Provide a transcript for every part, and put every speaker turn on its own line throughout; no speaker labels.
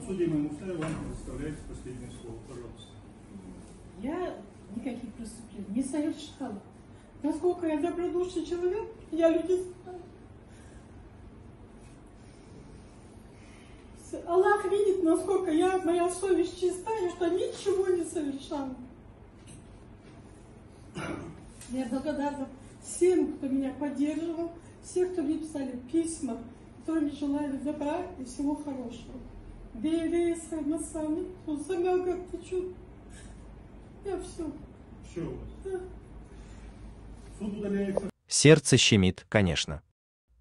Подсудимый Мустай вам предоставляется последнее слово. Пожалуйста. Я никаких преступлений не совершала. Насколько я добродушный человек, я людей Аллах видит, насколько я, моя совесть чистая, и что ничего не совершала. Я благодарна всем, кто меня поддерживал, всем, кто мне писали письма, которые мне желали добра и всего хорошего. ДЛС, мы сами, он сама как-то чуть. Я все. Все у Суд удаляется.
Сердце щемит, конечно.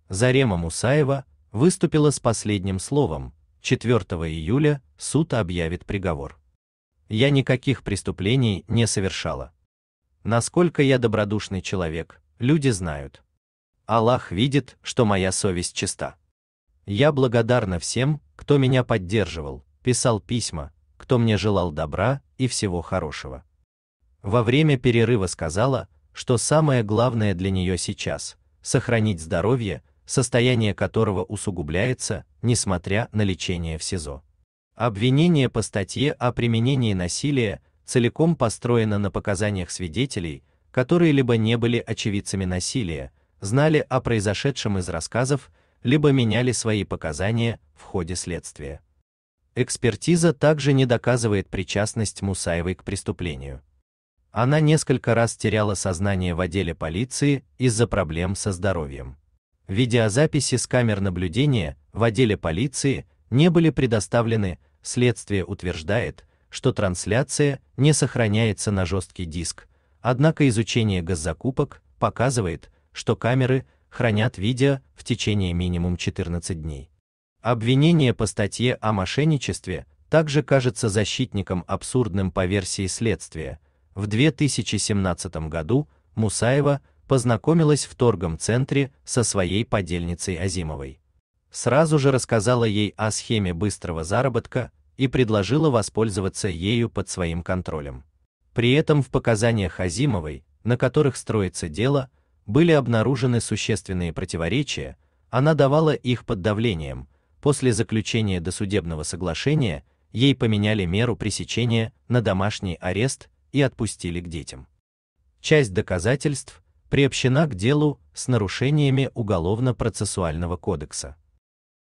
Зарема Мусаева выступила с последним словом. 4 июля суд объявит приговор. Я никаких преступлений не совершала. Насколько я добродушный человек, люди знают. Аллах видит, что моя совесть чиста. Я благодарна всем, кто меня поддерживал, писал письма, кто мне желал добра и всего хорошего. Во время перерыва сказала, что самое главное для нее сейчас сохранить здоровье, состояние которого усугубляется, несмотря на лечение в СИЗО. Обвинение по статье о применении насилия целиком построено на показаниях свидетелей, которые либо не были очевидцами насилия, знали о произошедшем из рассказов либо меняли свои показания в ходе следствия. Экспертиза также не доказывает причастность Мусаевой к преступлению. Она несколько раз теряла сознание в отделе полиции из-за проблем со здоровьем. Видеозаписи с камер наблюдения в отделе полиции не были предоставлены, следствие утверждает, что трансляция не сохраняется на жесткий диск, однако изучение госзакупок показывает, что камеры – хранят видео в течение минимум 14 дней. Обвинение по статье о мошенничестве также кажется защитникам абсурдным по версии следствия. В 2017 году Мусаева познакомилась в торговом центре со своей подельницей Азимовой. Сразу же рассказала ей о схеме быстрого заработка и предложила воспользоваться ею под своим контролем. При этом в показаниях Азимовой, на которых строится дело, были обнаружены существенные противоречия, она давала их под давлением. После заключения досудебного соглашения ей поменяли меру пресечения на домашний арест и отпустили к детям. Часть доказательств приобщена к делу с нарушениями Уголовно-процессуального кодекса.